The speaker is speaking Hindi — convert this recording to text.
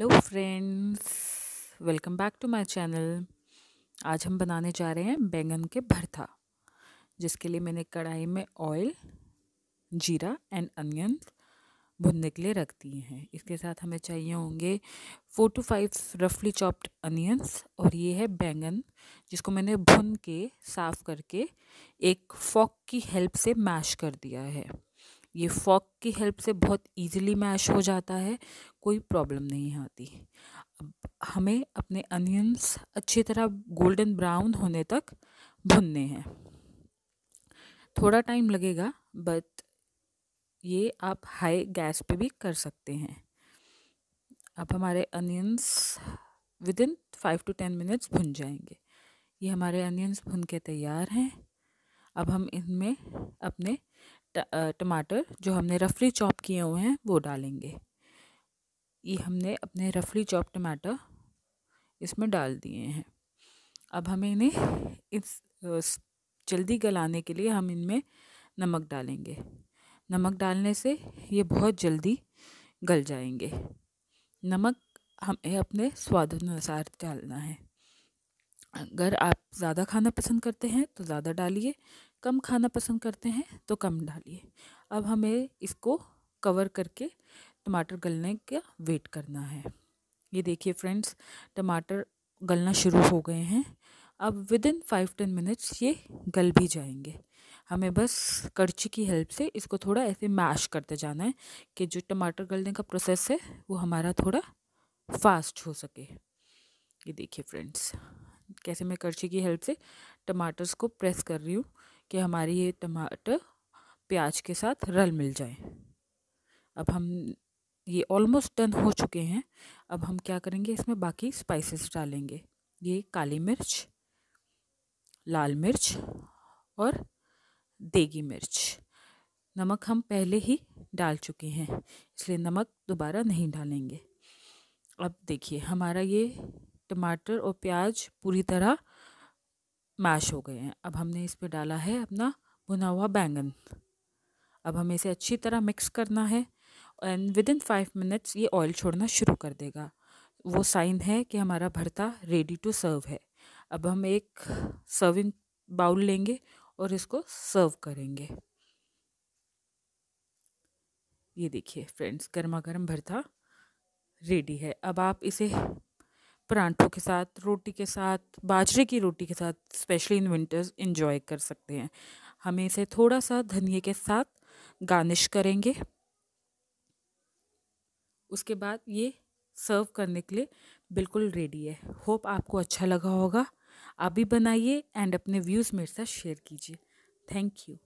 hello friends welcome back to my channel आज हम बनाने जा रहे हैं बैंगन के भरता जिसके लिए मैंने कढ़ाई में ऑयल जीरा एंड अनियन भुनने के लिए रख दिए हैं इसके साथ हमें चाहिए होंगे फोर टू फाइव रफली चॉप्ड अनियंस और ये है बैंगन जिसको मैंने भुन के साफ़ करके एक फॉक की हेल्प से मैश कर दिया है ये फॉक की हेल्प से बहुत इजीली मैश हो जाता है कोई प्रॉब्लम नहीं आती अब हमें अपने अनियंस अच्छी तरह गोल्डन ब्राउन होने तक भुनने हैं थोड़ा टाइम लगेगा बट ये आप हाई गैस पे भी कर सकते हैं अब हमारे onions within five to ten minutes भुन जाएंगे ये हमारे अनियंस भुन के तैयार हैं अब हम इनमें अपने टमाटर जो हमने रफली चॉप किए हुए हैं वो डालेंगे ये हमने अपने रफली चॉप टमाटर इसमें डाल दिए हैं अब हमें इन्हें इस जल्दी गलाने के लिए हम इनमें नमक डालेंगे नमक डालने से ये बहुत जल्दी गल जाएंगे नमक हमें अपने स्वाद अनुसार डालना है अगर आप ज़्यादा खाना पसंद करते हैं तो ज़्यादा डालिए कम खाना पसंद करते हैं तो कम डालिए अब हमें इसको कवर करके टमाटर गलने का वेट करना है ये देखिए फ्रेंड्स टमाटर गलना शुरू हो गए हैं अब within five ten minutes ये गल भी जाएंगे हमें बस कड़छी की हेल्प से इसको थोड़ा ऐसे मैश करते जाना है कि जो टमाटर गलने का प्रोसेस है वो हमारा थोड़ा फास्ट हो सके ये देखिए फ्रेंड्स कैसे मैं कड़छी की हेल्प से टमाटर्स को प्रेस कर रही हूँ कि हमारी ये टमाटर प्याज के साथ रल मिल जाए अब हम ये ऑलमोस्ट डन हो चुके हैं अब हम क्या करेंगे इसमें बाकी स्पाइसेस डालेंगे ये काली मिर्च लाल मिर्च और देगी मिर्च नमक हम पहले ही डाल चुके हैं इसलिए नमक दोबारा नहीं डालेंगे अब देखिए हमारा ये टमाटर और प्याज पूरी तरह मैश हो गए हैं अब हमने इस पर डाला है अपना भुना हुआ बैंगन अब हमें इसे अच्छी तरह मिक्स करना है and within five minutes ये ऑयल छोड़ना शुरू कर देगा वो साइन है कि हमारा भरता रेडी टू सर्व है अब हम एक सर्विंग बाउल लेंगे और इसको सर्व करेंगे ये देखिए फ्रेंड्स गर्मा गर्म भरता रेडी है अब आप इसे परांठों के साथ रोटी के साथ बाजरे की रोटी के साथ स्पेशली इन विंटर्स इन्जॉय कर सकते हैं हमें इसे थोड़ा सा धनिए के साथ गार्निश करेंगे उसके बाद ये सर्व करने के लिए बिल्कुल रेडी है होप आपको अच्छा लगा होगा आप भी बनाइए एंड अपने व्यूज़ मेरे साथ शेयर कीजिए थैंक यू